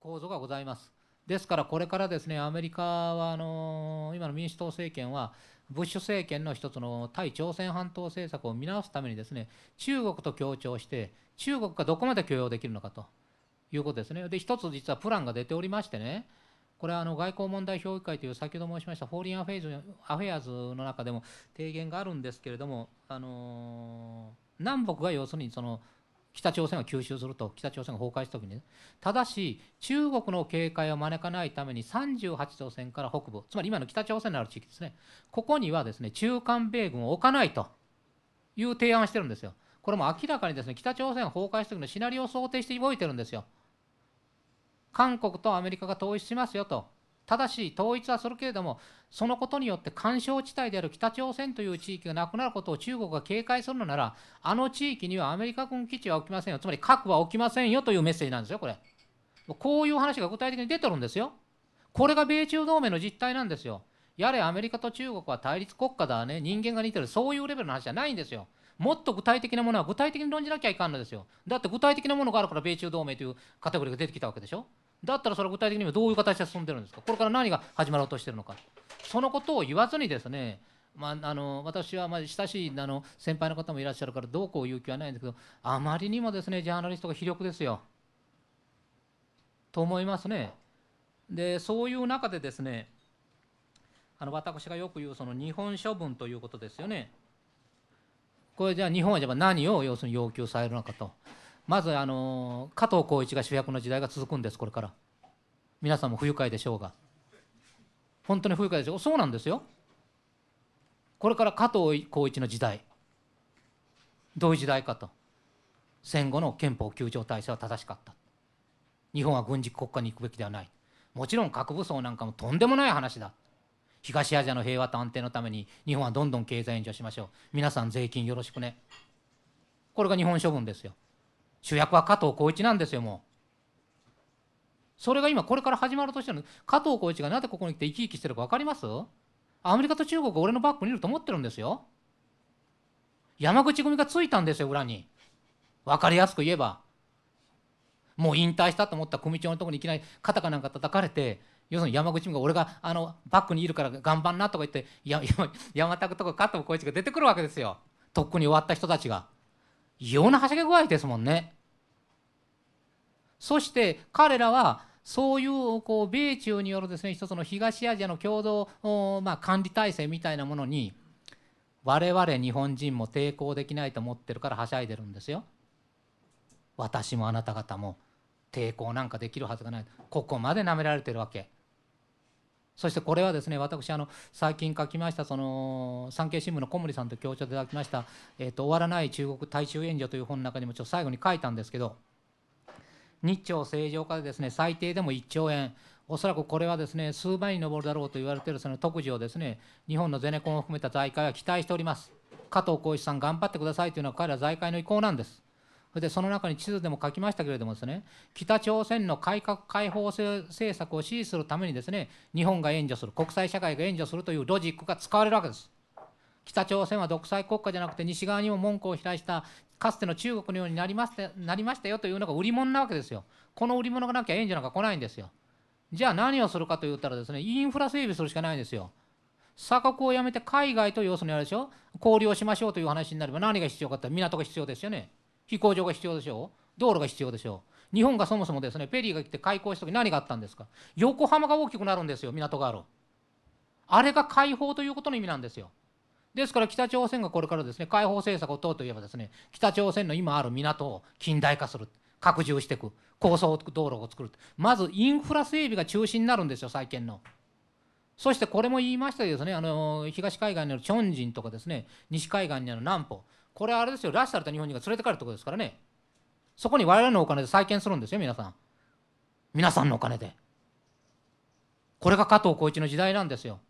構造がございます。ですから、これからですね、アメリカはあの今の民主党政権は、ブッシュ政権の一つの対朝鮮半島政策を見直すためにですね、中国と協調して、中国がどこまで許容できるのかということですね。で、一つ実はプランが出ておりましてね、これはあの外交問題評議会という先ほど申しましたフォーリンアフェイズアフェアーズの中でも提言があるんですけれども、あの南北が要するにその北朝鮮が吸収すると北朝鮮が崩壊した時に、ね、ただし中国の警戒を招かないために38度線から北部つまり今の北朝鮮のある地域ですねここにはですね中韓米軍を置かないという提案をしてるんですよこれも明らかにですね北朝鮮が崩壊した時のシナリオを想定して動いてるんですよ韓国とアメリカが統一しますよとただし統一はするけれどもそのことによって緩衝地帯である北朝鮮という地域がなくなることを中国が警戒するのならあの地域にはアメリカ軍基地は起きませんよつまり核は起きませんよというメッセージなんですよこれこういう話が具体的に出てるんですよこれが米中同盟の実態なんですよやれアメリカと中国は対立国家だね人間が似てるそういうレベルの話じゃないんですよもっと具体的なものは具体的に論じなきゃいかんのですよだって具体的なものがあるから米中同盟というカテゴリーが出てきたわけでしょだったらそれは具体的にはどういう形で進んでるんですかこれから何が始まろうとしてるのかそのことを言わずにですねまあ、あの私はま親しいあの先輩の方もいらっしゃるからどうこう言う気はないんですけどあまりにもですねジャーナリストが非力ですよ。と思いますね。でそういう中でですねあの私がよく言うその日本処分ということですよね。これじゃあ日本はじゃあ何を要するに要求されるのかと。まずあの加藤浩一が主役の時代が続くんですこれから皆さんも不愉快でしょうが本当に不愉快でしょうそうなんですよこれから加藤浩一の時代どういう時代かと戦後の憲法9条体制は正しかった日本は軍事国家に行くべきではないもちろん核武装なんかもとんでもない話だ東アジアの平和と安定のために日本はどんどん経済援助しましょう皆さん税金よろしくねこれが日本処分ですよ主役は加藤浩一なんですよもうそれが今これから始まるとしての加藤浩一がなぜここに来て生き生きしてるか分かりますアメリカと中国が俺のバックにいると思ってるんですよ山口組がついたんですよ裏に分かりやすく言えばもう引退したと思った組長のところにいきなり肩かなんか叩かれて要するに山口組が俺があのバックにいるから頑張んなとか言って山田君とか加藤浩一が出てくるわけですよとっくに終わった人たちが異様なはしゃぎ具合ですもんね。そして彼らはそういうこう米中によるですね一つの東アジアの共同、まあ、管理体制みたいなものに我々日本人も抵抗できないと思ってるからはしゃいでるんですよ。私もあなた方も抵抗なんかできるはずがないここまで舐められてるわけ。そしてこれはですね私あの最近書きましたその産経新聞の小森さんと協調いただきました「えーと、と終わらない中国大衆援助」という本の中にもちょっと最後に書いたんですけど日朝正常化でですね最低でも1兆円おそらくこれはですね数倍に上るだろうと言われているその特需をですね日本のゼネコンを含めた財界は期待しております加藤浩一さん頑張ってくださいというのは彼ら財界の意向なんですでその中に地図でも書きましたけれどもですね北朝鮮の改革開放政策を支持するためにですね日本が援助する国際社会が援助するというロジックが使われるわけです北朝鮮は独裁国家じゃなくて西側にも門戸を開いたかつての中国のようになりましたなりましたよというのが売り物なわけですよこの売り物がなきゃ援助なんか来ないんですよじゃあ何をするかといったらですねインフラ整備するしかないんですよ鎖国をやめて海外と要するにあるでしょ交流をしましょうという話になれば何が必要かって港が必要ですよね飛行場が必要でしょう道路が必要でしょう日本がそもそもですねペリーが来て開港した時何があったんですか横浜が大きくなるんですよ港があるあれが開放ということの意味なんですよですから北朝鮮がこれからですね開放政策を問うといえばですね北朝鮮の今ある港を近代化する拡充していく高層道路を作るまずインフラ整備が中心になるんですよ再建のそしてこれも言いましたですねあの東海岸にあるチョンジンとかですね西海岸にある南方これあれですよ、拉致された日本人が連れて帰るところですからね。そこに我々のお金で再建するんですよ、皆さん。皆さんのお金で。これが加藤浩一の時代なんですよ。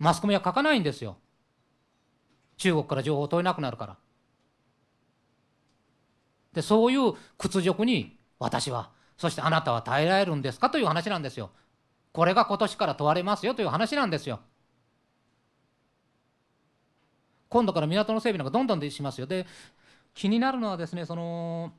マスコミは書かないんですよ。中国から情報を問えなくなるから。で、そういう屈辱に私は、そしてあなたは耐えられるんですかという話なんですよ。これが今年から問われますよという話なんですよ。今度から港の整備なんかどんどんしますよ。で気になるのはですねその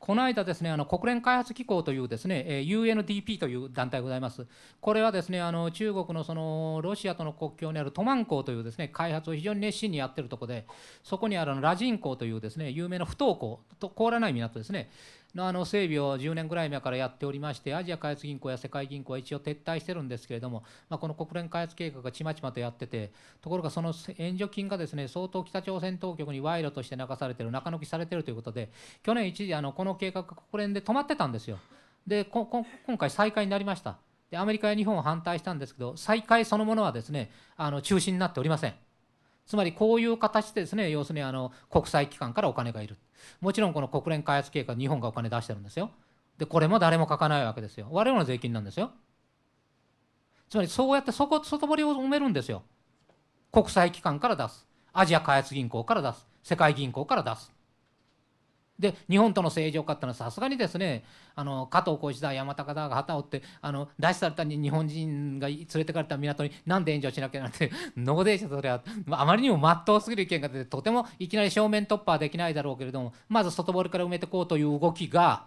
この間ですねあの国連開発機構というですね、え UNDP という団体ございますこれはですねあの中国のそのロシアとの国境にあるトマン港というですね開発を非常に熱心にやってるとこでそこにあるラジン港というですね有名な不登港と凍らない港ですねのあの整備を10年ぐらい前からやっておりまして、アジア開発銀行や世界銀行は一応撤退してるんですけれども、まあ、この国連開発計画がちまちまとやってて、ところがその援助金がですね相当北朝鮮当局に賄賂として流されてる、中抜きされてるということで、去年一時あの、この計画が国連で止まってたんですよ。で、今回再開になりました。で、アメリカや日本は反対したんですけど、再開そのものはですねあの中止になっておりません。つまりこういう形でですね要するにあの国際機関からお金がいるもちろんこの国連開発計画日本がお金出してるんですよでこれも誰も書かないわけですよ我々の税金なんですよつまりそうやってそこ外堀を埋めるんですよ国際機関から出すアジア開発銀行から出す世界銀行から出すで日本との正常化ってのはさすがにですねあの加藤浩一だ山高だが旗をってあの拉致された日本人が連れてかれた港になんで援助しなきゃなんてノーデーシャそれはあまりにもまっとうすぎる意見が出てとてもいきなり正面突破はできないだろうけれどもまず外堀から埋めていこうという動きが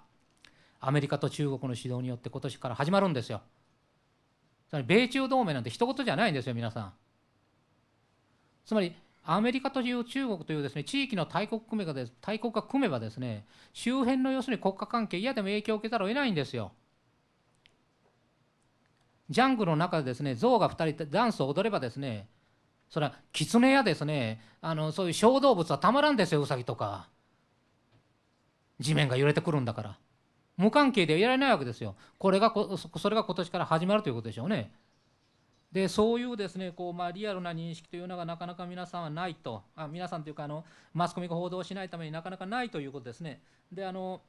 アメリカと中国の指導によって今年から始まるんですよ。つまり米中同盟なんて一言じゃないんですよ皆さん。つまりアメリカという中国というですね地域の大国組めが大国が組めばですね周辺の要するに国家関係嫌でも影響を受けざるを得ないんですよ。ジャングルの中でですね象が2人ダンスを踊ればですねそれは狐やですねあのそういう小動物はたまらんですよウサギとか地面が揺れてくるんだから無関係でいられないわけですよこれがそれが今年から始まるということでしょうね。でそういうですねこう、まあ、リアルな認識というのがなかなか皆さんはないとあ皆さんというかあのマスコミが報道しないためになかなかないということですね。であの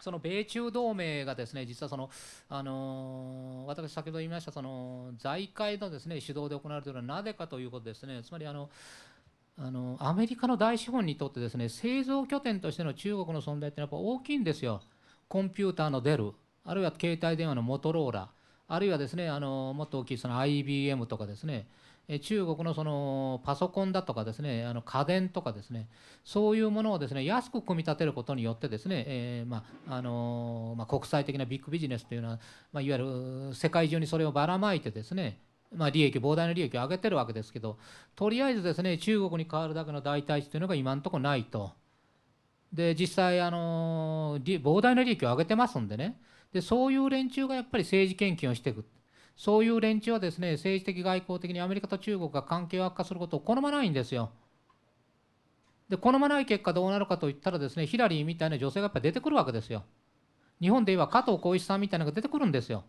その米中同盟がですね実はその、あの私、先ほど言いましたその財界のですね主導で行われているのはなぜかということですね、つまりあのあのアメリカの大資本にとってですね製造拠点としての中国の存在ってやっぱ大きいんですよ、コンピューターの出る、あるいは携帯電話のモトローラ、あるいはですねあのもっと大きいその IBM とかですね中国のそのパソコンだとかですねあの家電とかですねそういうものをですね安く組み立てることによってですね、えまあ、あのまあ、国際的なビッグビジネスというのは、まあ、いわゆる世界中にそれをばらまいてですねまあ、利益膨大な利益を上げてるわけですけどとりあえずですね中国に代わるだけの代替値というのが今のところないとで実際あの膨大な利益を上げてますんでねでそういう連中がやっぱり政治献金をしていくそういう連中はですね政治的外交的にアメリカと中国が関係を悪化することを好まないんですよ。で好まない結果どうなるかといったらですねヒラリーみたいな女性がやっぱり出てくるわけですよ。日本で言えば加藤浩一さんみたいなのが出てくるんですよ。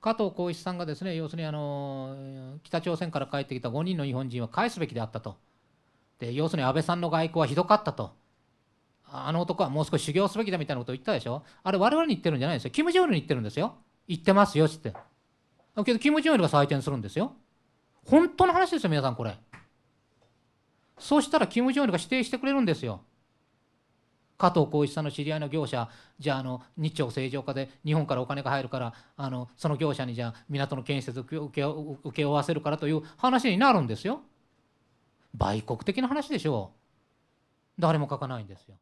加藤浩一さんがですね要するにあの北朝鮮から帰ってきた5人の日本人は返すべきであったと。で要するに安倍さんの外交はひどかったと。あの男はもう少し修行すべきだみたいなことを言ったでしょあれ我々に言ってるんじゃないですよキム・ジョンに言ってるんですよ言ってますよってだけどキム・ジョンが採点するんですよ本当の話ですよ皆さんこれそうしたらキム・ジョンが指定してくれるんですよ加藤浩一さんの知り合いの業者じゃああの日朝正常化で日本からお金が入るからあのその業者にじゃあ港の建設を請け請け負わせるからという話になるんですよ売国的な話でしょう誰も書かないんですよ